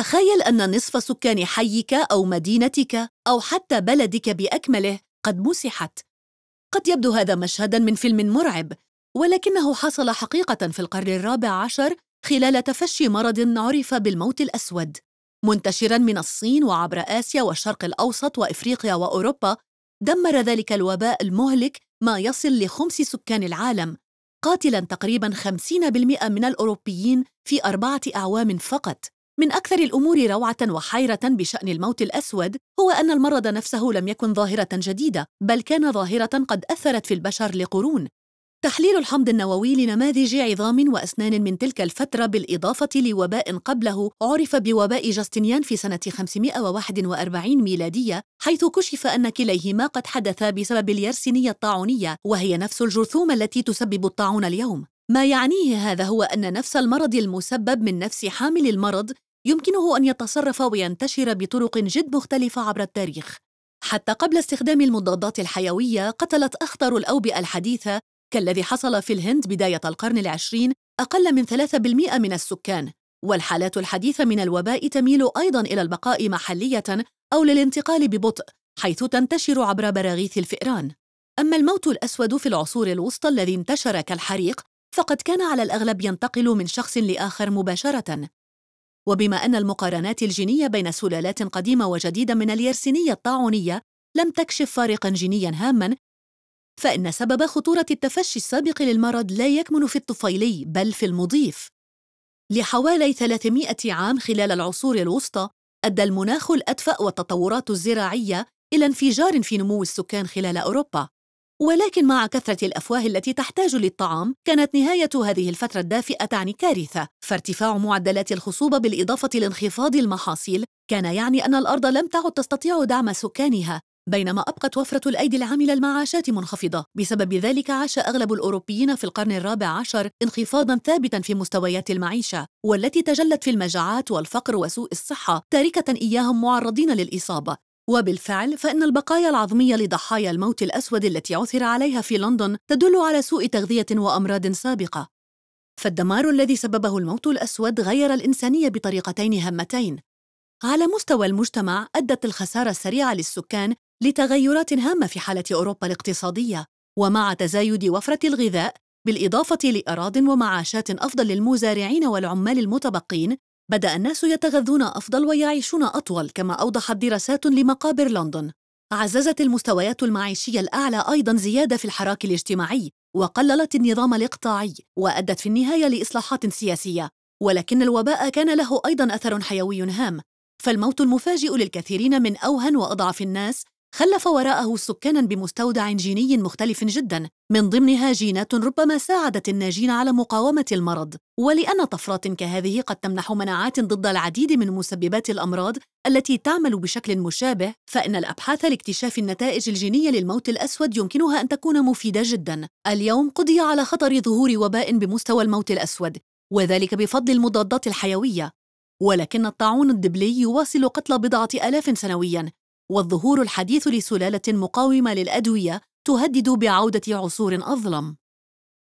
تخيل أن نصف سكان حيك أو مدينتك أو حتى بلدك بأكمله قد مسحت. قد يبدو هذا مشهداً من فيلم مرعب، ولكنه حصل حقيقة في القرن الرابع عشر خلال تفشي مرض عرف بالموت الأسود، منتشراً من الصين وعبر آسيا والشرق الأوسط وإفريقيا وأوروبا، دمر ذلك الوباء المهلك ما يصل لخمس سكان العالم، قاتلاً تقريباً 50% من الأوروبيين في أربعة أعوام فقط. من أكثر الأمور روعة وحيرة بشأن الموت الأسود هو أن المرض نفسه لم يكن ظاهرة جديدة، بل كان ظاهرة قد أثرت في البشر لقرون. تحليل الحمض النووي لنماذج عظام وأسنان من تلك الفترة بالإضافة لوباء قبله عرف بوباء جاستنيان في سنة 541 ميلادية، حيث كشف أن كليهما قد حدثا بسبب اليرسينية الطاعونية، وهي نفس الجرثومة التي تسبب الطاعون اليوم. ما يعنيه هذا هو أن نفس المرض المسبب من نفس حامل المرض يمكنه أن يتصرف وينتشر بطرق جد مختلفة عبر التاريخ حتى قبل استخدام المضادات الحيوية قتلت أخطر الأوبئة الحديثة كالذي حصل في الهند بداية القرن العشرين أقل من 3% من السكان والحالات الحديثة من الوباء تميل أيضاً إلى البقاء محلية أو للانتقال ببطء حيث تنتشر عبر براغيث الفئران أما الموت الأسود في العصور الوسطى الذي انتشر كالحريق فقد كان على الأغلب ينتقل من شخص لآخر مباشرة وبما أن المقارنات الجينية بين سلالات قديمة وجديدة من اليرسينية الطاعونية لم تكشف فارقا جينيا هاما فإن سبب خطورة التفشي السابق للمرض لا يكمن في الطفيلي بل في المضيف لحوالي 300 عام خلال العصور الوسطى أدى المناخ الأدفأ والتطورات الزراعية إلى انفجار في نمو السكان خلال أوروبا ولكن مع كثرة الأفواه التي تحتاج للطعام، كانت نهاية هذه الفترة الدافئة تعني كارثة، فارتفاع معدلات الخصوبة بالإضافة لانخفاض المحاصيل كان يعني أن الأرض لم تعد تستطيع دعم سكانها، بينما أبقت وفرة الأيدي العاملة المعاشات منخفضة بسبب ذلك عاش أغلب الأوروبيين في القرن الرابع عشر انخفاضا ثابتا في مستويات المعيشة والتي تجلت في المجاعات والفقر وسوء الصحة تاركة إياهم معرضين للإصابة وبالفعل فإن البقايا العظمية لضحايا الموت الأسود التي عثر عليها في لندن تدل على سوء تغذية وأمراض سابقة. فالدمار الذي سببه الموت الأسود غير الإنسانية بطريقتين هامتين. على مستوى المجتمع أدت الخسارة السريعة للسكان لتغيرات هامة في حالة أوروبا الاقتصادية، ومع تزايد وفرة الغذاء بالإضافة لأراضٍ ومعاشات أفضل للمزارعين والعمال المتبقين، بدأ الناس يتغذون أفضل ويعيشون أطول كما أوضحت دراسات لمقابر لندن عززت المستويات المعيشية الأعلى أيضا زيادة في الحراك الاجتماعي وقللت النظام الاقطاعي وأدت في النهاية لإصلاحات سياسية ولكن الوباء كان له أيضا أثر حيوي هام فالموت المفاجئ للكثيرين من أوهن وأضعف الناس خلف وراءه سكانا بمستودع جيني مختلف جدا من ضمنها جينات ربما ساعدت الناجين على مقاومه المرض ولان طفرات كهذه قد تمنح مناعات ضد العديد من مسببات الامراض التي تعمل بشكل مشابه فان الابحاث لاكتشاف النتائج الجينيه للموت الاسود يمكنها ان تكون مفيده جدا اليوم قضي على خطر ظهور وباء بمستوى الموت الاسود وذلك بفضل المضادات الحيويه ولكن الطاعون الدبلي يواصل قتل بضعه الاف سنويا والظهور الحديث لسلالة مقاومة للأدوية تهدد بعودة عصور أظلم.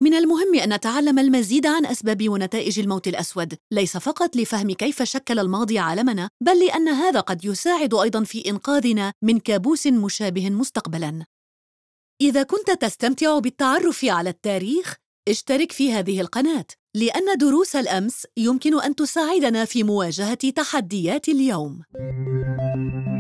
من المهم أن نتعلم المزيد عن أسباب ونتائج الموت الأسود، ليس فقط لفهم كيف شكل الماضي عالمنا، بل لأن هذا قد يساعد أيضًا في إنقاذنا من كابوس مشابه مستقبلًا. إذا كنت تستمتع بالتعرف على التاريخ، اشترك في هذه القناة، لأن دروس الأمس يمكن أن تساعدنا في مواجهة تحديات اليوم.